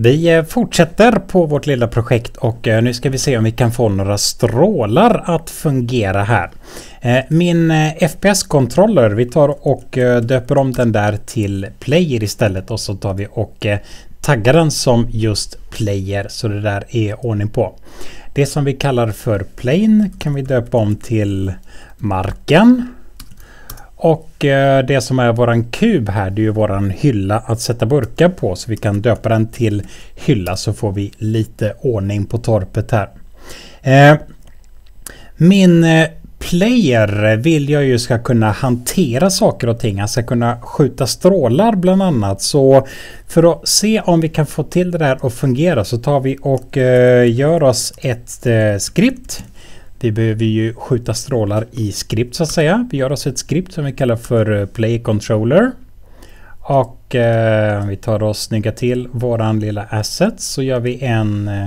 Vi eh, fortsätter på vårt lilla projekt och eh, nu ska vi se om vi kan få några strålar att fungera här. Eh, min fps controller vi tar och döper om den där till Player istället och så tar vi och taggar den som just Player så det där är ordning på. Det som vi kallar för Plane kan vi döpa om till Marken. Och eh, det som är våran kub här, det är ju våran hylla att sätta burkar på. Så vi kan döpa den till hylla så får vi lite ordning på torpet här. Eh, min eh, player vill jag ju ska kunna hantera saker och ting. Han ska kunna skjuta strålar bland annat. Så för att se om vi kan få till det där att fungera så tar vi och gör oss ett skript. Vi behöver ju skjuta strålar i skript så att säga. Vi gör oss ett skript som vi kallar för eh, Play Controller. Och eh, vi tar och snyggar till våran lilla asset så gör vi en eh,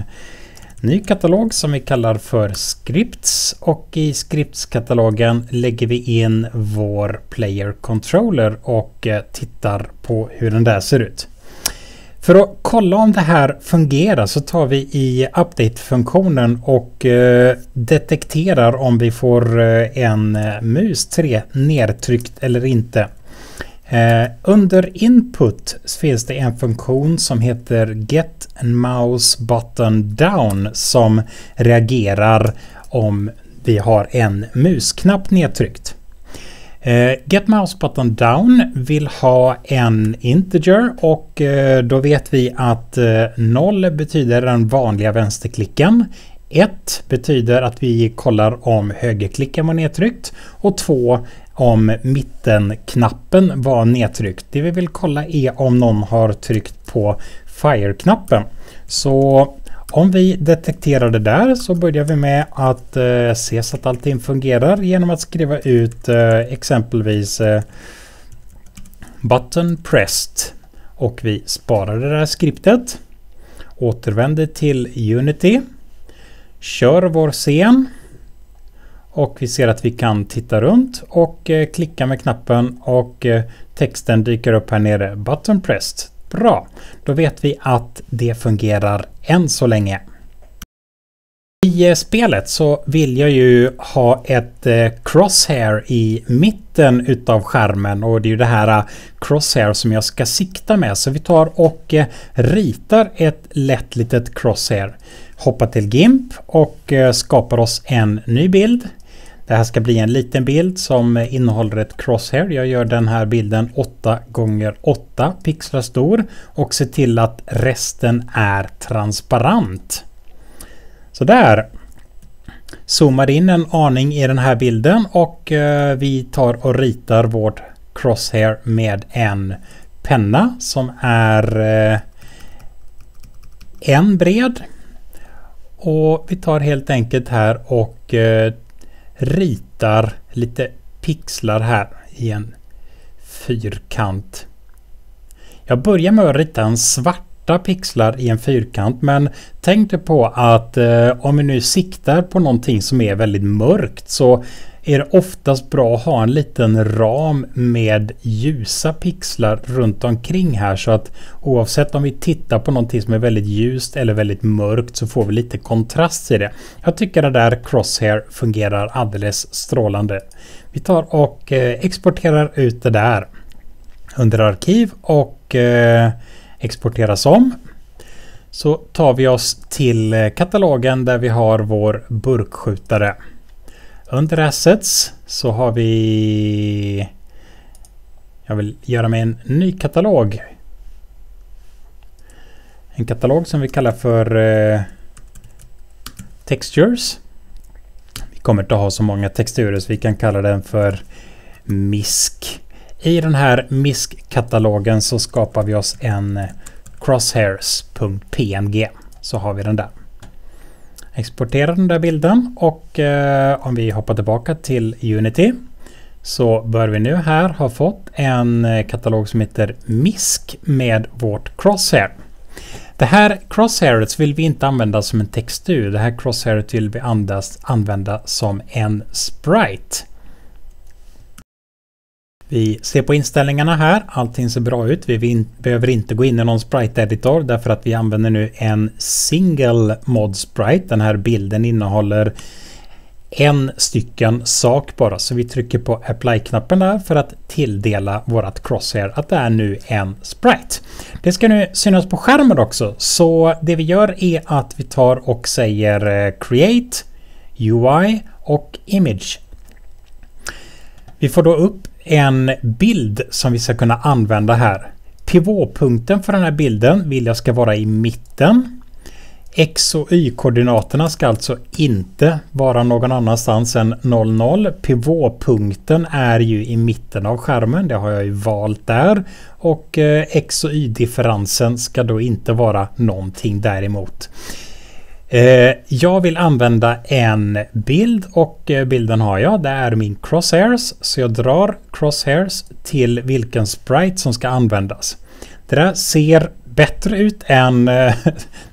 ny katalog som vi kallar för Scripts och i Scripts-katalogen lägger vi in vår Player Controller och eh, tittar på hur den där ser ut. För att kolla om det här fungerar så tar vi i update-funktionen och eh, detekterar om vi får eh, en eh, mus 3 nedtryckt eller inte. Eh, under input finns det en funktion som heter get mouse button down som reagerar om vi har en musknapp nedtryckt. Eh, get mouse button down vill ha en integer och eh, då vet vi att 0 eh, betyder den vanliga vänsterklicken. 1 betyder att vi kollar om högerklicken var nedtryckt och 2 om mittenknappen var nedtryckt. Det vi vill kolla är om någon har tryckt på fire-knappen. Så om vi detekterar det där så börjar vi med att eh, se så att allting fungerar genom att skriva ut eh, exempelvis eh, button pressed och vi sparar det där skriptet. Återvänder till Unity. Kör vår scen och vi ser att vi kan titta runt och eh, klicka med knappen och eh, texten dyker upp här nere. Button pressed. Bra, då vet vi att det fungerar än så länge. I eh, spelet så vill jag ju ha ett eh, crosshair i mitten utav skärmen och det är ju det här eh, crosshair som jag ska sikta med. Så vi tar och ritar ett lätt litet crosshair. Hoppar till GIMP och skapar oss en ny bild. Det här ska bli en liten bild som innehåller ett crosshair. Jag gör den här bilden 8 x 8 pixlar stor och ser till att resten är transparent. Så där zoomar in en aning i den här bilden och eh, vi tar och ritar vårt crosshair med en penna som är eh, en bred. Och vi tar helt enkelt här och eh, ritar lite pixlar här i en fyrkant. Jag börjar med att rita en svart svarta pixlar i en fyrkant. Men tänk dig på att eh, om vi nu siktar på någonting som är väldigt mörkt så är det oftast bra att ha en liten ram med ljusa pixlar runt omkring här så att oavsett om vi tittar på någonting som är väldigt ljust eller väldigt mörkt så får vi lite kontrast i det. Jag tycker det där Crosshair fungerar alldeles strålande. Vi tar och eh, exporterar ut det där under arkiv och eh, exporteras om. Så tar vi oss till eh, katalogen där vi har vår burkskjutare. Under Assets så har vi... Jag vill göra mig en ny katalog. En katalog som vi kallar för eh, Textures. Vi kommer inte ha så många texturer så vi kan kalla den för MISK. I den här misc katalogen så skapar vi oss en eh, crosshairs.png. Så har vi den där. Exportera den där bilden och eh, om vi hoppar tillbaka till Unity så bör vi nu här ha fått en eh, katalog som heter MISC med vårt crosshair. Det här crosshairet vill vi inte använda som en textur. Det här crosshairet vill vi andas, använda som en sprite. Vi ser på inställningarna här. Allting ser bra ut. Vi behöver inte gå in i någon Sprite Editor därför att vi använder nu en single mod sprite. Den här bilden innehåller en stycken sak bara så vi trycker på apply-knappen där för att tilldela vårat crosshair att det är nu en sprite. Det ska nu synas på skärmen också så det vi gör är att vi tar och säger eh, create UI och image vi får då upp en bild som vi ska kunna använda här. Pivotpunkten för den här bilden vill jag ska vara i mitten. X och Y-koordinaterna ska alltså inte vara någon annanstans än 00. Pivotpunkten är ju i mitten av skärmen, det har jag ju valt där. Och eh, X och Y-differensen ska då inte vara någonting däremot. Eh, jag vill använda en bild och eh, bilden har jag. Det är min crosshairs. Så jag drar crosshairs till vilken sprite som ska användas. Det där ser bättre ut än... Eh,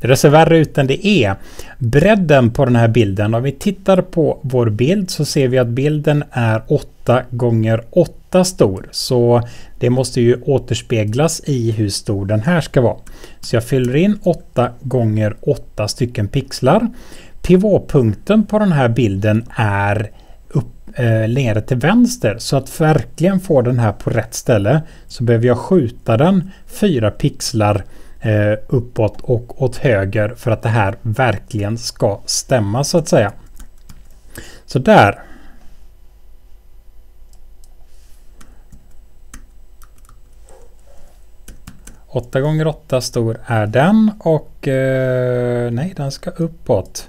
det där ser värre ut än det är. Bredden på den här bilden. Om vi tittar på vår bild så ser vi att bilden är 8 gånger 8 8 stor. Så det måste ju återspeglas i hur stor den här ska vara. Så jag fyller in 8 gånger 8 stycken pixlar. Pivotpunkten på den här bilden är upp, eh, nere till vänster. Så att verkligen få den här på rätt ställe så behöver jag skjuta den 4 pixlar eh, uppåt och åt höger för att det här verkligen ska stämma så att säga. Så där 8 gånger 8 stor är den och eh, nej, den ska uppåt.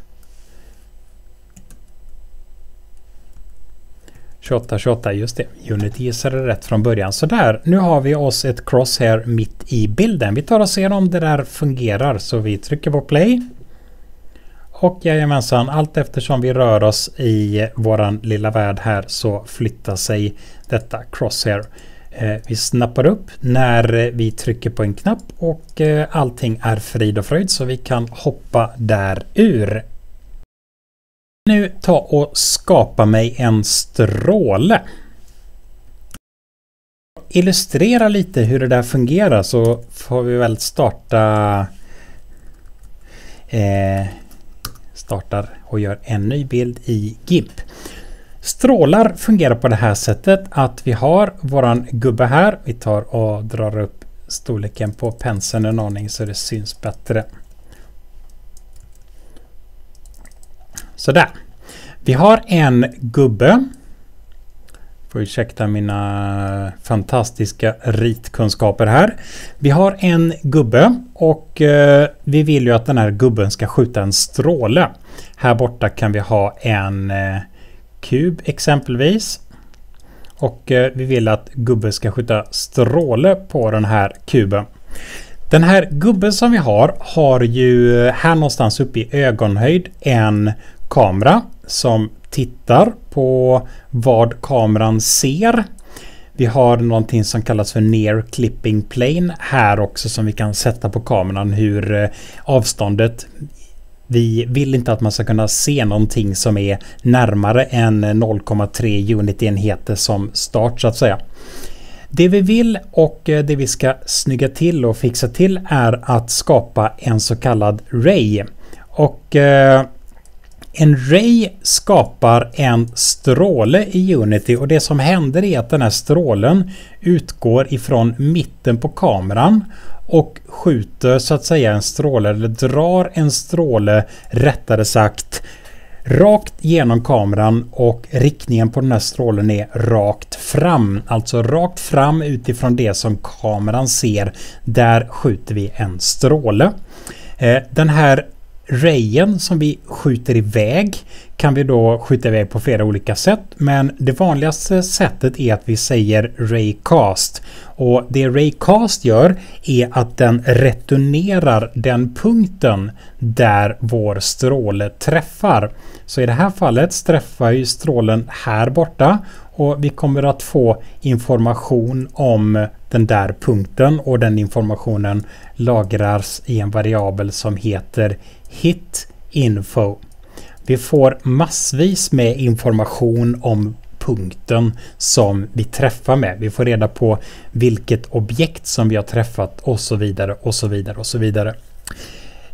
28, 28, just det. Unity gissade rätt från början. Sådär, nu har vi oss ett cross här mitt i bilden. Vi tar och ser om det där fungerar. Så vi trycker på play. Och jajamensan, allt eftersom vi rör oss i våran lilla värld här så flyttar sig detta crosshair. Eh, vi snappar upp när eh, vi trycker på en knapp och eh, allting är frid och fröjd så vi kan hoppa där ur. Nu ta och skapa mig en stråle. Illustrera lite hur det där fungerar så får vi väl starta eh, startar och gör en ny bild i GIMP. Strålar fungerar på det här sättet att vi har våran gubbe här. Vi tar och drar upp storleken på penseln en aning så det syns bättre. Sådär. Vi har en gubbe. Får ursäkta mina fantastiska ritkunskaper här. Vi har en gubbe och eh, vi vill ju att den här gubben ska skjuta en stråle. Här borta kan vi ha en eh, kub exempelvis. Och eh, vi vill att gubben ska skjuta stråle på den här kuben. Den här gubben som vi har har ju eh, här någonstans uppe i ögonhöjd en kamera som tittar på vad kameran ser. Vi har någonting som kallas för near clipping plane här också som vi kan sätta på kameran hur eh, avståndet vi vill inte att man ska kunna se någonting som är närmare än 0,3 unitenheter som start så att säga. Det vi vill och eh, det vi ska snygga till och fixa till är att skapa en så kallad ray. Och eh, en ray skapar en stråle i Unity och det som händer är att den här strålen utgår ifrån mitten på kameran och skjuter så att säga en stråle eller drar en stråle rättare sagt rakt genom kameran och riktningen på den här strålen är rakt fram. Alltså rakt fram utifrån det som kameran ser. Där skjuter vi en stråle. Eh, den här Rayen som vi skjuter iväg kan vi då skjuta iväg på flera olika sätt. Men det vanligaste sättet är att vi säger Raycast. Och det Raycast gör är att den returnerar den punkten där vår stråle träffar. Så i det här fallet träffar ju strålen här borta och vi kommer att få information om den där punkten och den informationen lagras i en variabel som heter Hit Info. Vi får massvis med information om punkten som vi träffar med. Vi får reda på vilket objekt som vi har träffat och så vidare och så vidare och så vidare.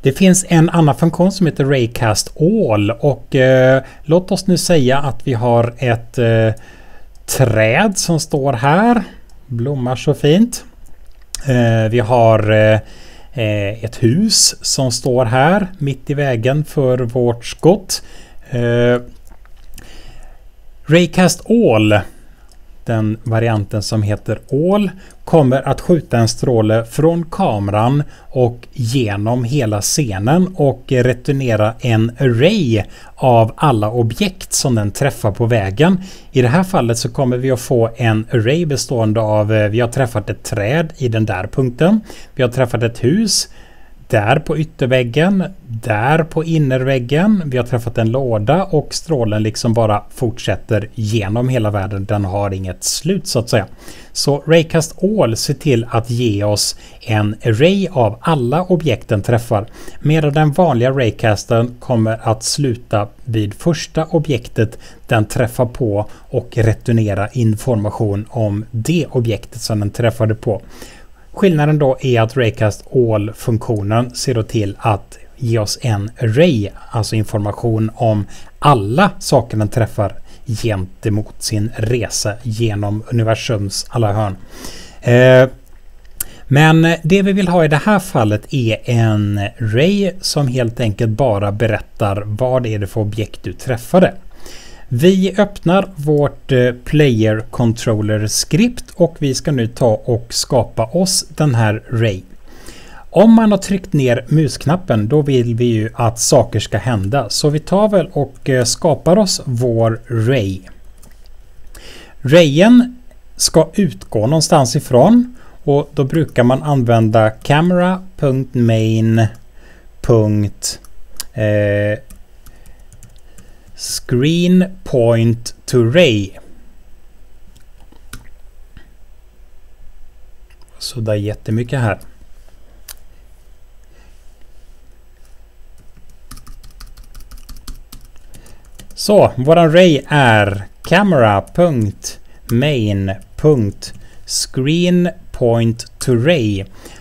Det finns en annan funktion som heter Raycast All och eh, låt oss nu säga att vi har ett eh, träd som står här. Blommar så fint. Eh, vi har eh, Eh, ett hus som står här mitt i vägen för vårt skott. Eh, Raycast All, den varianten som heter All, kommer att skjuta en stråle från kameran och genom hela scenen och returnera en array av alla objekt som den träffar på vägen. I det här fallet så kommer vi att få en array bestående av eh, vi har träffat ett träd i den där punkten. Vi har träffat ett hus där på ytterväggen, där på innerväggen. Vi har träffat en låda och strålen liksom bara fortsätter genom hela världen. Den har inget slut så att säga. Så Raycast All ser till att ge oss en array av alla objekten träffar medan den vanliga Raycasten kommer att sluta vid första objektet den träffar på och returnera information om det objektet som den träffade på. Skillnaden då är att Raycast All-funktionen ser då till att ge oss en ray, alltså information om alla saker den träffar gentemot sin resa genom universums alla hörn. Eh, men det vi vill ha i det här fallet är en Ray som helt enkelt bara berättar vad det är det för objekt du träffade. Vi öppnar vårt eh, player controller skript och vi ska nu ta och skapa oss den här Ray. Om man har tryckt ner musknappen då vill vi ju att saker ska hända så vi tar väl och eh, skapar oss vår Ray. Rayen ska utgå någonstans ifrån och då brukar man använda camera.main. Screen Point to Ray. Sudda jättemycket här. Så, våran Ray är Camera.main.screenpointtoray point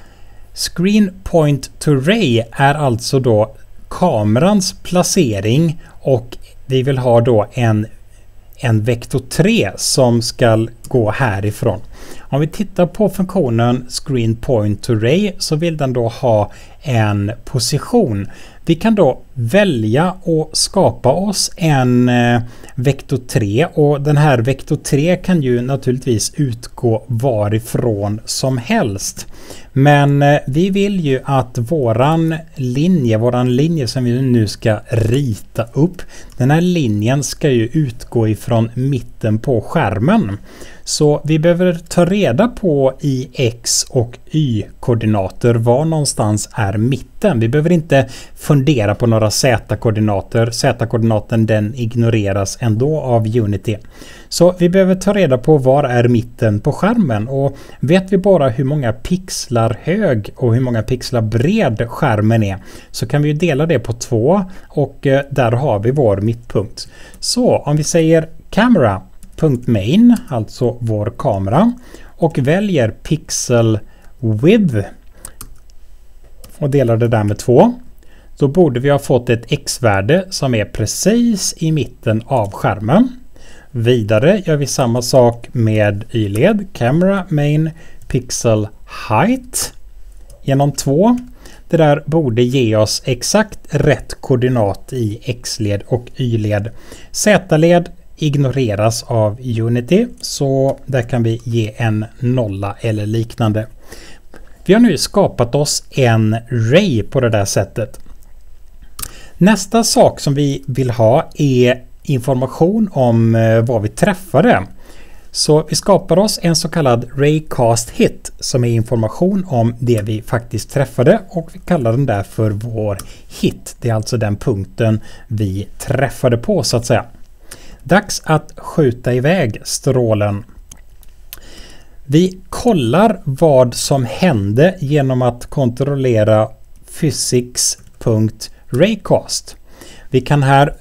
Screen point to ray är alltså då kamerans placering och vi vill ha då en, en vektor 3 som ska gå härifrån. Om vi tittar på funktionen screen point array så vill den då ha en position. Vi kan då välja och skapa oss en eh, vektor 3 och den här vektor 3 kan ju naturligtvis utgå varifrån som helst. Men eh, vi vill ju att våran linje, våran linje som vi nu ska rita upp, den här linjen ska ju utgå ifrån mitten på skärmen. Så vi behöver ta reda på i x och y-koordinater var någonstans är är mitten. Vi behöver inte fundera på några z-koordinater. Z-koordinaten den ignoreras ändå av Unity. Så vi behöver ta reda på var är mitten på skärmen och vet vi bara hur många pixlar hög och hur många pixlar bred skärmen är så kan vi dela det på två och eh, där har vi vår mittpunkt. Så om vi säger camera.main, alltså vår kamera och väljer pixel width och delar det där med 2 då borde vi ha fått ett x-värde som är precis i mitten av skärmen. Vidare gör vi samma sak med y-led, camera main pixel height genom 2. Det där borde ge oss exakt rätt koordinat i x-led och y-led. Z-led ignoreras av Unity så där kan vi ge en nolla eller liknande. Vi har nu skapat oss en Ray på det där sättet. Nästa sak som vi vill ha är information om eh, vad vi träffade. Så vi skapar oss en så kallad Raycast Hit som är information om det vi faktiskt träffade och vi kallar den där för vår hit. Det är alltså den punkten vi träffade på så att säga. Dags att skjuta iväg strålen. Vi kollar vad som hände genom att kontrollera physics.raycast. Vi kan här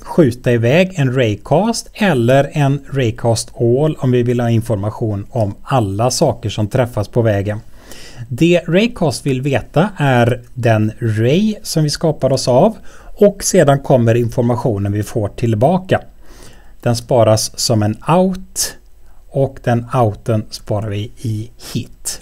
skjuta iväg en raycast eller en raycast all om vi vill ha information om alla saker som träffas på vägen. Det Raycast vill veta är den Ray som vi skapar oss av och sedan kommer informationen vi får tillbaka. Den sparas som en out och den outen sparar vi i hit.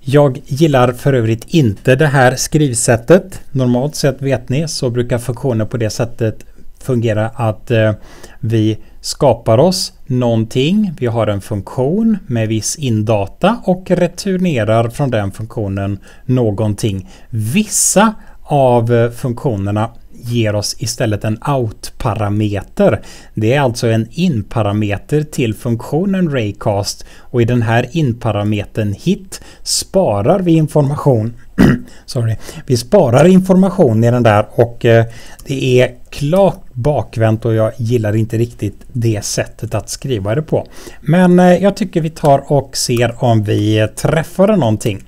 Jag gillar för övrigt inte det här skrivsättet. Normalt sett vet ni så brukar funktioner på det sättet fungera att eh, vi skapar oss någonting. Vi har en funktion med viss indata och returnerar från den funktionen någonting. Vissa av eh, funktionerna ger oss istället en out-parameter. Det är alltså en in-parameter till funktionen raycast och i den här in-parametern hit sparar vi information Sorry. Vi sparar information i den där och eh, det är klart bakvänt och jag gillar inte riktigt det sättet att skriva det på. Men eh, jag tycker vi tar och ser om vi eh, träffar någonting.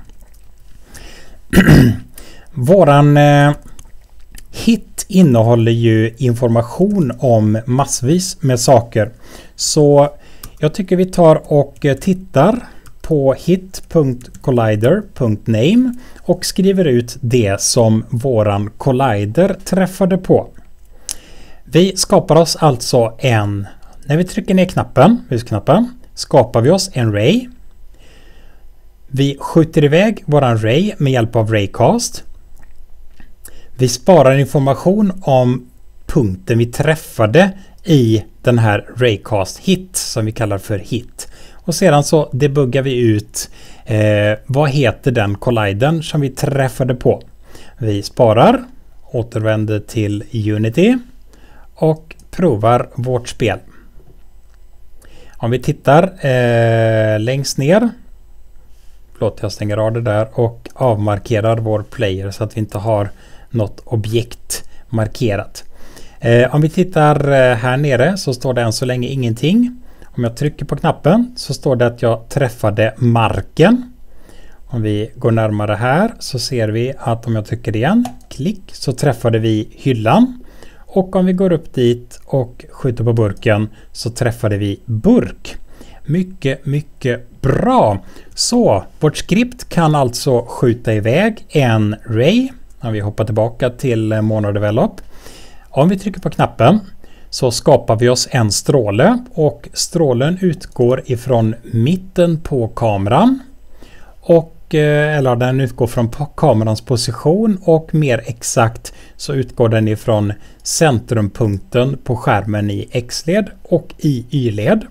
Våran eh, HIT innehåller ju information om massvis med saker. Så jag tycker vi tar och eh, tittar på hit.collider.name och skriver ut det som våran collider träffade på. Vi skapar oss alltså en, när vi trycker ner knappen, husknappen, skapar vi oss en ray. Vi skjuter iväg våran ray med hjälp av raycast vi sparar information om punkten vi träffade i den här Raycast hit som vi kallar för hit. Och sedan så debuggar vi ut eh, vad heter den colliden som vi träffade på. Vi sparar, återvänder till Unity och provar vårt spel. Om vi tittar eh, längst ner. Förlåt, jag stänger av det där och avmarkerar vår player så att vi inte har något objekt markerat. Eh, om vi tittar eh, här nere så står det än så länge ingenting. Om jag trycker på knappen så står det att jag träffade marken. Om vi går närmare här så ser vi att om jag trycker igen, klick, så träffade vi hyllan. Och om vi går upp dit och skjuter på burken så träffade vi burk. Mycket, mycket bra! Så vårt skript kan alltså skjuta iväg en ray när vi hoppar tillbaka till eh, Mono Develop. Om vi trycker på knappen så skapar vi oss en stråle och strålen utgår ifrån mitten på kameran. Och, eh, eller den utgår från kamerans position och mer exakt så utgår den ifrån centrumpunkten på skärmen i X-led och i Y-led.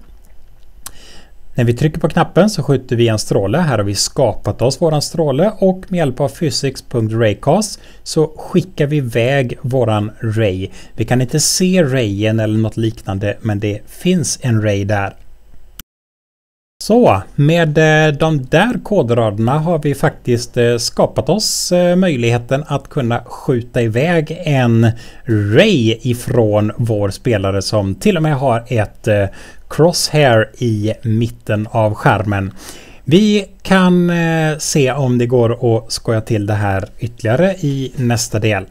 När vi trycker på knappen så skjuter vi en stråle. Här har vi skapat oss våran stråle och med hjälp av physics.raycast så skickar vi iväg våran ray. Vi kan inte se rayen eller något liknande men det finns en ray där. Så med eh, de där kodraderna har vi faktiskt eh, skapat oss eh, möjligheten att kunna skjuta iväg en Ray ifrån vår spelare som till och med har ett crosshair i mitten av skärmen. Vi kan eh, se om det går att skoja till det här ytterligare i nästa del.